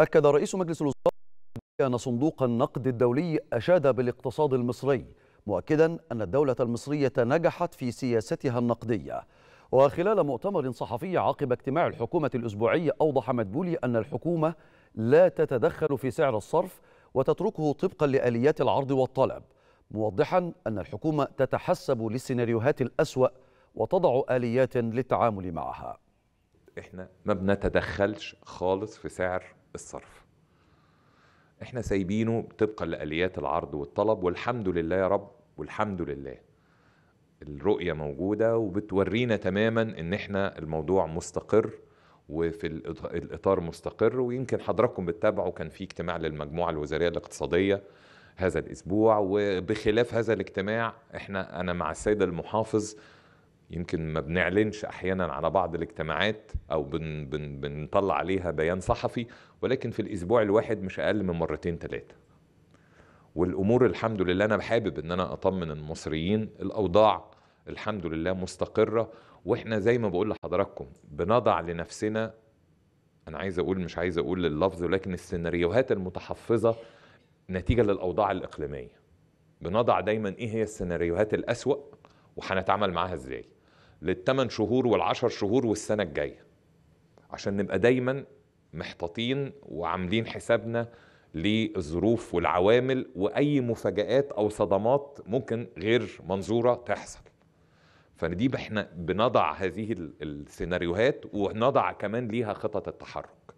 أكد رئيس مجلس الوزراء أن صندوق النقد الدولي أشاد بالاقتصاد المصري مؤكدا أن الدولة المصرية نجحت في سياستها النقدية وخلال مؤتمر صحفي عقب اجتماع الحكومة الأسبوعي أوضح مدبولي أن الحكومة لا تتدخل في سعر الصرف وتتركه طبقا لآليات العرض والطلب موضحا أن الحكومة تتحسب للسيناريوهات الأسوأ وتضع آليات للتعامل معها احنا ما بنتدخلش خالص في سعر الصرف احنا سايبينه طبقا لآليات العرض والطلب والحمد لله يا رب والحمد لله الرؤية موجودة وبتورينا تماما ان احنا الموضوع مستقر وفي الاطار مستقر ويمكن حضراتكم بتتابعوا كان في اجتماع للمجموعه الوزاريه الاقتصاديه هذا الاسبوع وبخلاف هذا الاجتماع احنا انا مع السيد المحافظ يمكن ما بنعلنش احيانا على بعض الاجتماعات او بن بن بنطلع عليها بيان صحفي ولكن في الاسبوع الواحد مش اقل من مرتين ثلاثه والامور الحمد لله انا حابب ان انا اطمن المصريين الاوضاع الحمد لله مستقره واحنا زي ما بقول لحضراتكم بنضع لنفسنا انا عايز اقول مش عايز اقول اللفظ ولكن السيناريوهات المتحفظه نتيجه للاوضاع الاقليميه بنضع دايما ايه هي السيناريوهات الاسوا وهنتعامل معاها ازاي للثمان شهور والعشر شهور والسنة الجاية عشان نبقى دايما محتاطين وعاملين حسابنا للظروف والعوامل واي مفاجآت او صدمات ممكن غير منظوره تحصل. فدي احنا بنضع هذه السيناريوهات ونضع كمان ليها خطط التحرك.